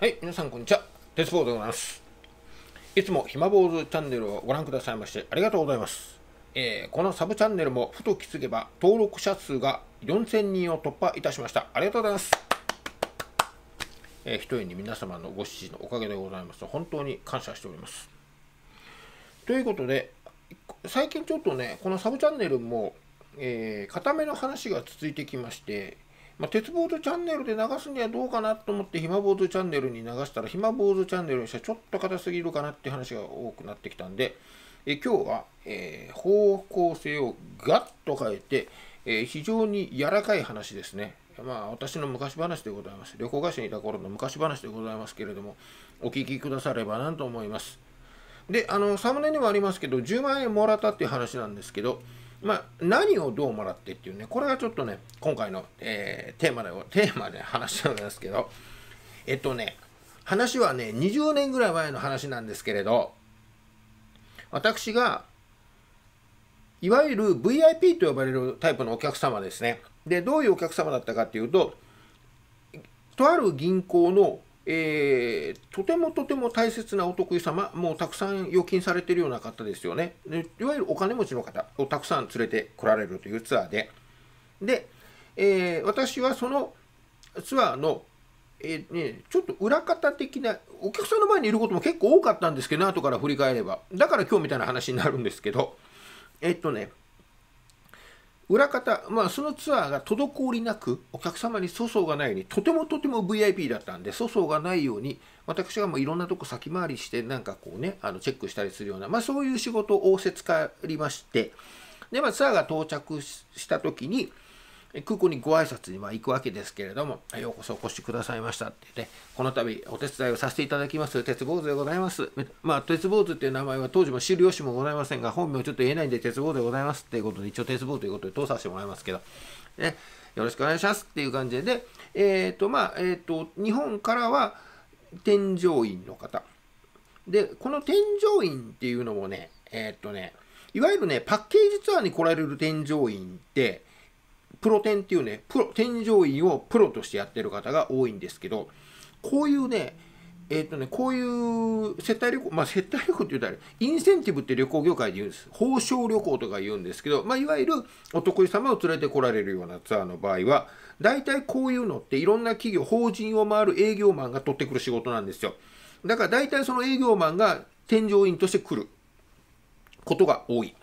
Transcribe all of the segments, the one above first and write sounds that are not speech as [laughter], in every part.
はい、皆さんこんにちは。鉄棒でございます。いつも暇坊主チャンネルをご覧くださいましてありがとうございます。えー、このサブチャンネルもふと気づけば登録者数が4000人を突破いたしました。ありがとうございます。えー、ひとえに皆様のご支持のおかげでございます。本当に感謝しております。ということで、最近ちょっとね、このサブチャンネルも、えー、固めの話が続いてきまして、まあ、鉄坊主チャンネルで流すにはどうかなと思って、ひま坊主チャンネルに流したら、ひま坊主チャンネルにしてはちょっと硬すぎるかなって話が多くなってきたんで、え今日は、えー、方向性をガッと変えて、えー、非常に柔らかい話ですね。まあ、私の昔話でございます。旅行会社にいた頃の昔話でございますけれども、お聞きくださればなと思います。で、あの、サムネにもありますけど、10万円もらったっていう話なんですけど、まあ、何をどうもらってっていうね、これがちょっとね、今回の、えー、テーマで、テーマで話なんですけど、えっとね、話はね、20年ぐらい前の話なんですけれど、私が、いわゆる VIP と呼ばれるタイプのお客様ですね。で、どういうお客様だったかっていうと、とある銀行のえー、とてもとても大切なお得意様、もうたくさん預金されてるような方ですよね。いわゆるお金持ちの方をたくさん連れてこられるというツアーで。で、えー、私はそのツアーの、えー、ね、ちょっと裏方的な、お客さんの前にいることも結構多かったんですけど、後から振り返れば。だから今日みたいな話になるんですけど、えっとね、裏方、まあ、そのツアーが滞りなくお客様に粗相がないようにとてもとても VIP だったんで粗相がないように私がもういろんなとこ先回りしてなんかこうねあのチェックしたりするような、まあ、そういう仕事を仰せつかりましてで、まあ、ツアーが到着した時に空港にご挨拶にま行くわけですけれども、ようこそお越しくださいましたってね、この度お手伝いをさせていただきます、鉄坊主でございます。まあ、鉄坊主っていう名前は当時も知る由もございませんが、本名ちょっと言えないんで鉄坊でございますっていうことで、一応鉄坊ということで通させてもらいますけど、ね、よろしくお願いしますっていう感じで、えっ、ー、と、まあ、えっ、ー、と、日本からは添乗員の方。で、この添乗員っていうのもね、えっ、ー、とね、いわゆるね、パッケージツアーに来られる添乗員って、プロテンっていうね、プロ、添乗員をプロとしてやってる方が多いんですけど、こういうね、えっ、ー、とね、こういう接待旅行、まあ、接待旅行って言うたら、インセンティブって旅行業界で言うんです。報奨旅行とか言うんですけど、まあ、いわゆるお得意様を連れてこられるようなツアーの場合は、大体こういうのっていろんな企業、法人を回る営業マンが取ってくる仕事なんですよ。だから大体その営業マンが添乗員として来ることが多い。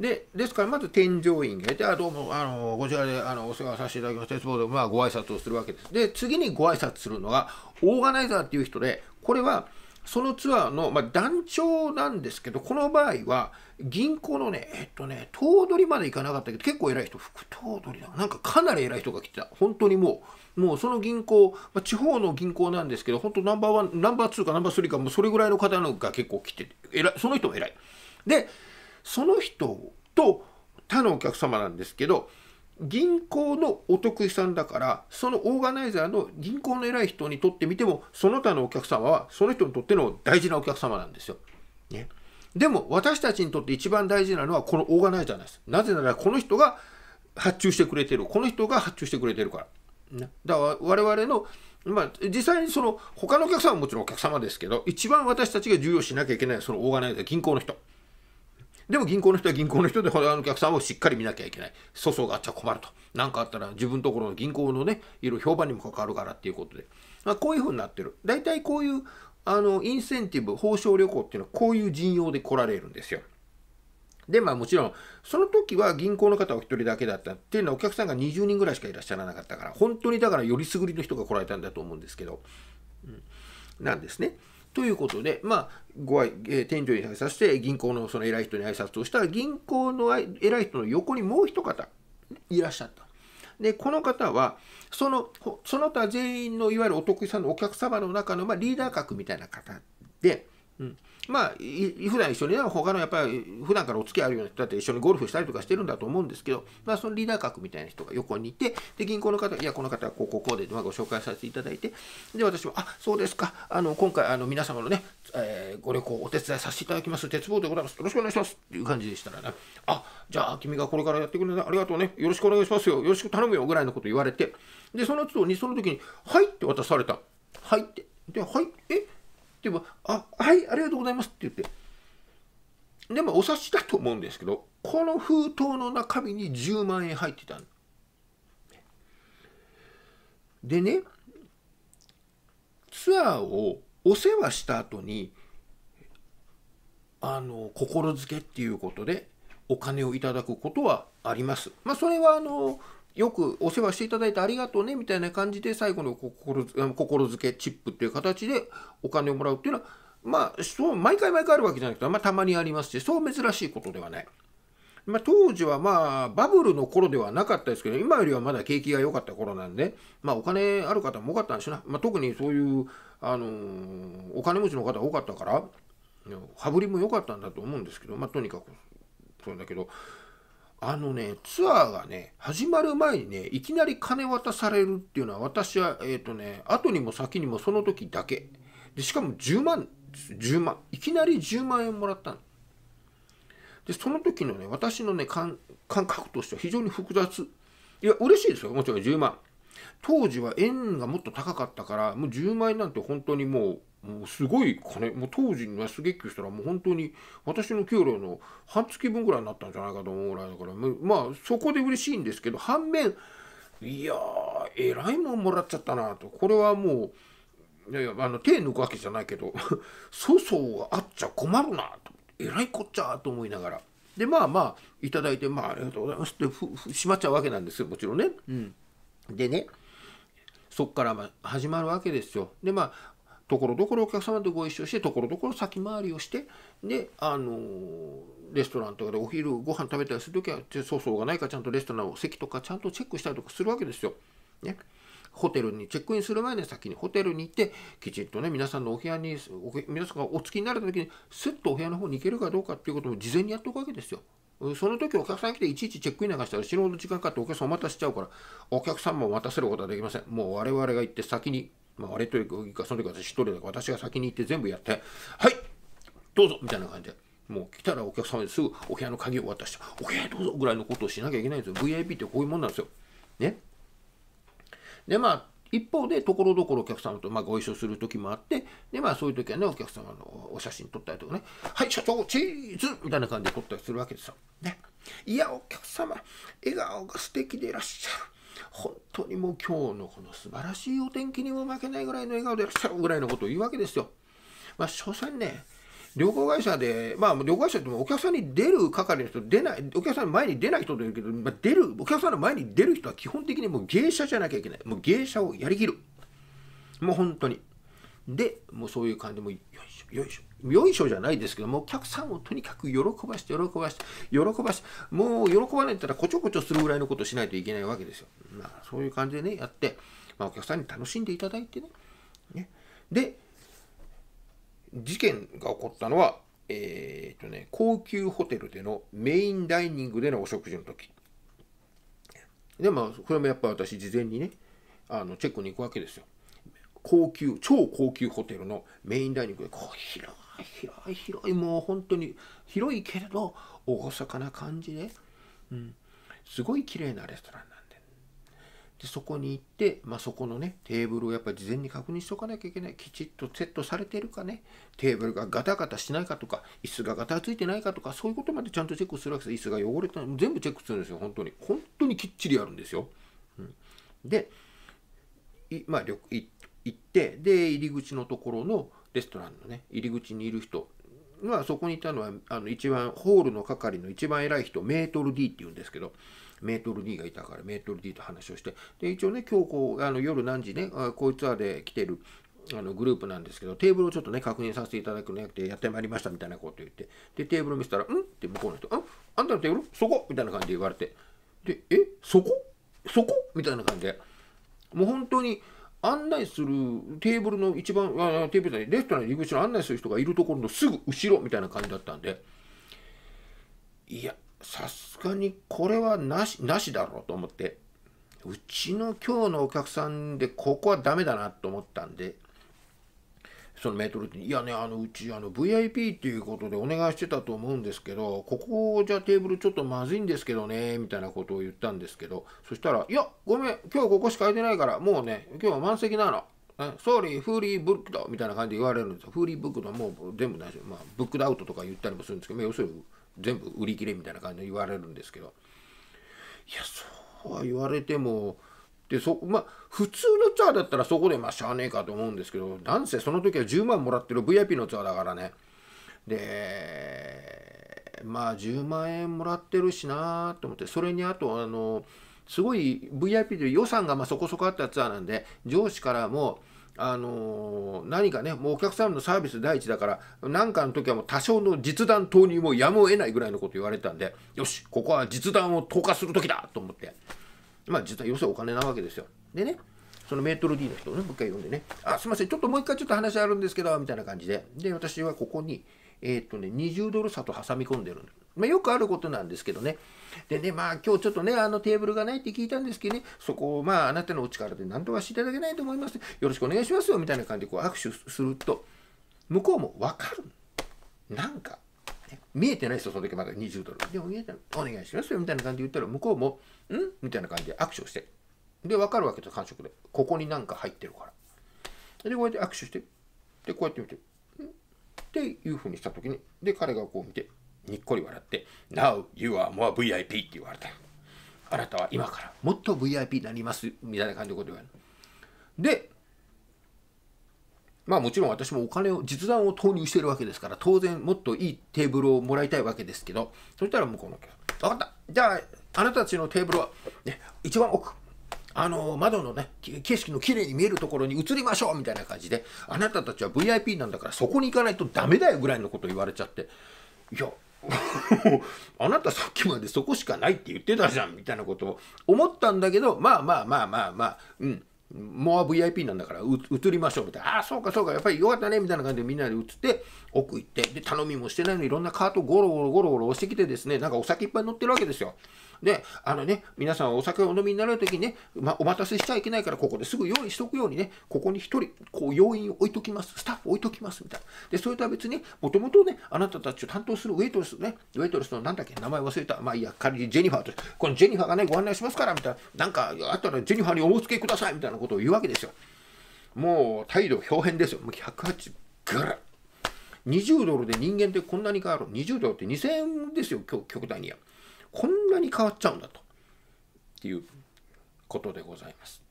でですからまず添乗員がいて、あどうもあのこちらであのお世話させていただきます、鉄棒で、まあ、ご挨拶をするわけです。で、次にご挨拶するのが、オーガナイザーっていう人で、これはそのツアーの、まあ、団長なんですけど、この場合は銀行のね、えっとね、頭取まで行かなかったけど、結構偉い人、副頭取だ、なんかかなり偉い人が来てた、本当にもう、もうその銀行、まあ、地方の銀行なんですけど、本当ナンバーワン、ナンバーツーかナンバースリーか、もうそれぐらいの方のが結構来てて、その人も偉い。で、その人と他のお客様なんですけど銀行のお得意さんだからそのオーガナイザーの銀行の偉い人にとってみてもその他のお客様はその人にとっての大事なお客様なんですよ。ね、でも私たちにとって一番大事なのはこのオーガナイザーなんです。なぜならこの人が発注してくれてるこの人が発注してくれてるから。ね、だから我々のまあ、実際にその他のお客様はもちろんお客様ですけど、一番私たちが重要しなきゃいけないそのオーガナイザー、銀行の人。でも銀行の人は銀行の人で、あのお客さんをしっかり見なきゃいけない。粗相があっちゃ困ると。何かあったら自分のところの銀行のね、いろ評判にも関わるからっていうことで。まあ、こういうふうになってる。大体こういう、あの、インセンティブ、報奨旅行っていうのはこういう陣容で来られるんですよ。で、まあもちろん、その時は銀行の方お一人だけだったっていうのはお客さんが20人ぐらいしかいらっしゃらなかったから、本当にだからよりすぐりの人が来られたんだと思うんですけど、うん、なんですね。ということで、まあ、ごえー、店長に挨拶して、銀行のその偉い人に挨拶をしたら、銀行の偉い人の横にもう一方いらっしゃった。で、この方は、その、その他全員のいわゆるお得意さんのお客様の中の、まあ、リーダー格みたいな方で、うん、まあ、普段一緒にね、他のやっぱり、普段からお付き合いあるような人だって一緒にゴルフしたりとかしてるんだと思うんですけど、まあ、そのリーダー格みたいな人が横にいて、で、銀行の方、いや、この方はこう、こう、こうで、まあ、ご紹介させていただいて、で、私も、あ、そうですか、あの、今回、あの、皆様のね、えー、ご旅行お手伝いさせていただきます、鉄棒でございます、よろしくお願いしますっていう感じでしたらね、あ、じゃあ、君がこれからやってくれるね、ありがとうね、よろしくお願いしますよ、よろしく頼むよ、ぐらいのこと言われて、で、その都度に、その時に、はいって渡された。はいって。で、はい、え言えば、あ、はい、ありがとうございますって言って。でもお察しだと思うんですけど、この封筒の中身に10万円入ってたでね、ツアーをお世話した後に、あの、心付けっていうことでお金をいただくことはあります。まあ、それはあの、よくお世話していただいてありがとうねみたいな感じで最後の心心付けチップっていう形でお金をもらうっていうのはまあそう毎回毎回あるわけじゃなくて、まあ、たまにありますしそう珍しいことではない。まあ、当時はまあバブルの頃ではなかったですけど今よりはまだ景気が良かった頃なんで、まあ、お金ある方も多かったんでしょうな、まあ、特にそういう、あのー、お金持ちの方多かったから羽振りも良かったんだと思うんですけど、まあ、とにかくそうだけどあのね、ツアーがね、始まる前にね、いきなり金渡されるっていうのは、私は、えっ、ー、とね、後にも先にもその時だけ。で、しかも10万、10万、いきなり10万円もらったの。で、その時のね、私のね、感覚としては非常に複雑。いや、嬉しいですよ、もちろん10万。当時は円がもっと高かったから、もう10万円なんて本当にもう、もうすごい金もう当時の安月給したらもう本当に私の給料の半月分ぐらいになったんじゃないかと思うぐらいだからまあそこで嬉しいんですけど反面いやえらいもんもらっちゃったなとこれはもういやいやあの手抜くわけじゃないけど [laughs] 粗相があっちゃ困るなとえらいこっちゃと思いながらでまあまあいただいてまあありがとうございますってふふしまっちゃうわけなんですよもちろんね。うん、でねそっからま始まるわけですよ。でまあところどころお客様とご一緒してところどころ先回りをしてであのレストランとかでお昼ご飯食べたりする時はそうそうがないかちゃんとレストランを席とかちゃんとチェックしたりとかするわけですよ。ね、ホテルにチェックインする前に先にホテルに行ってきちんとね皆さんのお部屋に皆さんがお付きになれた時にスッとお部屋の方に行けるかどうかっていうことも事前にやっておくわけですよ。その時お客さん来ていちいちチェックインなんかしたら死ぬほど時間かかってお客さんお待たせしちゃうからお客さんも待たせることはできません。もう我々が行って先にまあ、あれというかその時私一人だから私が先に行って全部やって「はいどうぞ」みたいな感じで。もう来たらお客様ですぐお部屋の鍵を渡して、お部屋どうぞぐらいのことをしなきゃいけないんですよ。VIP ってこういうもんなんですよ。ね。で、まあ、一方で、ところどころお客様と、まあ、ご一緒する時もあって、で、まあ、そういう時はね、お客様のお写真撮ったりとかね、はい、社長、チーズみたいな感じで撮ったりするわけですよ。ね。いや、お客様、笑顔が素敵でいらっしゃる。本当にもう今日のこの素晴らしいお天気にも負けないぐらいの笑顔でいらっしゃるぐらいのことを言うわけですよ。まあ、所詮ね、旅行会社で、まあ、旅行会社ってお客さんに出る係の人、出ない、お客さんの前に出ない人といるけど、まあ、出る、お客さんの前に出る人は基本的にもう芸者じゃなきゃいけない。もう芸者をやりきる。もう本当に。でもうそういう感じもよいしょよいしょよいしょじゃないですけどもお客さんをとにかく喜ばして喜ばして喜ばしてもう喜ばないったらこちょこちょするぐらいのことをしないといけないわけですよ、まあ、そういう感じでねやって、まあ、お客さんに楽しんでいただいてねねで事件が起こったのはえー、っとね高級ホテルでのメインダイニングでのお食事の時でまあこれもやっぱ私事前にねあのチェックに行くわけですよ高級、超高級ホテルのメインダイニングで、こう、広い、広い、広い、もう本当に広いけれど、さかな感じで、うん、すごい綺麗なレストランなんで。で、そこに行って、まあ、そこのね、テーブルをやっぱり事前に確認しとかなきゃいけない。きちっとセットされてるかね、テーブルがガタガタしないかとか、椅子がガタついてないかとか、そういうことまでちゃんとチェックするわけです。椅子が汚れてない、全部チェックするんですよ、本当に。本当にきっちりやるんですよ。うん、で、まあ、行行ってで入り口のところのレストランのね入り口にいる人まあ、そこにいたのはあの一番ホールの係の一番偉い人メートル D って言うんですけどメートル D がいたからメートル D と話をしてで一応ね今日こうあの夜何時ねこいつらで来てるあのグループなんですけどテーブルをちょっとね確認させていただくのやくてやってまいりましたみたいなこと言ってでテーブル見せたら「ん?」って向こうの人「ああんたのテーブルそこ?」みたいな感じで言われてで「えそこそこ?」みたいな感じでもう本当に。案内するテーブルの一番、あテーブルじゃない、レストランの入り口の案内する人がいるところのすぐ後ろみたいな感じだったんで、いや、さすがにこれはなし、なしだろうと思って、うちの今日のお客さんでここはダメだなと思ったんで、そのメートルって「いやねあのうちあの VIP っていうことでお願いしてたと思うんですけどここじゃテーブルちょっとまずいんですけどね」みたいなことを言ったんですけどそしたら「いやごめん今日ここしか空いてないからもうね今日は満席なの」ソーリー、フーリーブックドみたいな感じで言われるんですよ。フーリーブックだ、もう全部ないですまあ、ブックダウトとか言ったりもするんですけど、要するに全部売り切れみたいな感じで言われるんですけど、いや、そうは言われても、でそまあ、普通のツアーだったらそこでまあしゃあねえかと思うんですけどなんせその時は10万もらってる VIP のツアーだからねでまあ10万円もらってるしなと思ってそれにあとあのすごい VIP で予算がまそこそこあったツアーなんで上司からもあの何かね、もうお客さんのサービス第一だから、なんかの時はもう多少の実弾投入もやむを得ないぐらいのこと言われたんで、よし、ここは実弾を投下する時だと思って。まあ実は要するにお金なわけですよ。でね、そのメートル D の人をね、もう一回呼んでね、あ、すいません、ちょっともう一回ちょっと話あるんですけど、みたいな感じで。で、私はここに、えー、っとね、20ドル差と挟み込んでるんでまあ、よくあることなんですけどね。でね、まあ今日ちょっとね、あのテーブルがないって聞いたんですけどね、そこをまああなたのお力で何とかしていただけないと思います。よろしくお願いしますよ、みたいな感じでこう握手すると、向こうもわかる。なんか、見えてないですよ、その時まだ20ドル。でも見えてない。お願いしますよ、みたいな感じで言ったら、向こうも、んみたいな感じで握手をして。で、わかるわけです、感触で。ここになんか入ってるから。で、こうやって握手して、で、こうやって見て、んっていうふうにした時に、で、彼がこう見て、にっこり笑って、Now you are more VIP って言われた。あなたは今からもっと VIP になります、みたいな感じでこと言われる。で、まあもちろん私もお金を、実弾を投入してるわけですから、当然もっといいテーブルをもらいたいわけですけど、そしたら向こうの、分かった、じゃあ、あなたたちのテーブルは、ね、一番奥、あの窓のね、景色のきれいに見えるところに移りましょうみたいな感じで、あなたたちは VIP なんだからそこに行かないとダメだよぐらいのこと言われちゃって、いや、[laughs] あなたさっきまでそこしかないって言ってたじゃんみたいなことを思ったんだけど、まあまあまあまあまあ、うん、もう VIP なんだから映りましょうみたいな、ああ、そうかそうか、やっぱりよかったねみたいな感じでみんなで映って、奥行って、で、頼みもしてないのにいろんなカートゴロゴロゴロゴロ押してきてですね、なんかお酒いっぱい乗ってるわけですよ。で、あのね、皆さんお酒をお飲みになるときね、まあ、お待たせしちゃいけないから、ここですぐ用意しとくようにね、ここに1人、こう、要員を置いときます、スタッフ置いときます、みたいな。で、それとは別に、もともとね、あなたたちを担当するウェイトレスね、ウェイトレスのなんだっけ、名前忘れた、まあいいや、仮にジェニファーと、このジェニファーがね、ご案内しますから、みたいな、なんか、あったらジェニファーにお付けください、みたいなことを言うわけですよ。もう、態度表変ですよ。もう1 8ぐらっ。20ドルで人間ってこんなに変わる。20ドルって2000円ですよ、極端には。こんなに変わっちゃうんだと。っていうことでございます。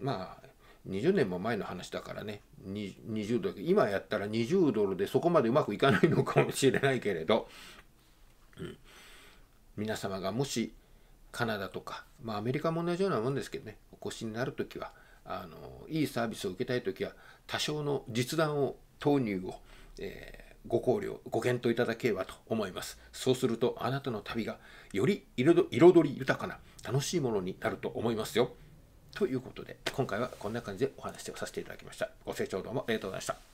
まあ、20年も前の話だからね、20ドル、今やったら20ドルでそこまでうまくいかないのかもしれないけれど、うん、皆様がもしカナダとか、まあアメリカも同じようなもんですけどね、お越しになる時は、あのいいサービスを受けたい時は多少の実弾を投入を、えー、ご考慮、ご検討いただければと思います。そうすると、あなたの旅がより彩り豊かな、楽しいものになると思いますよ。ということで、今回はこんな感じでお話をさせていただきました。ご清聴どうもありがとうございました。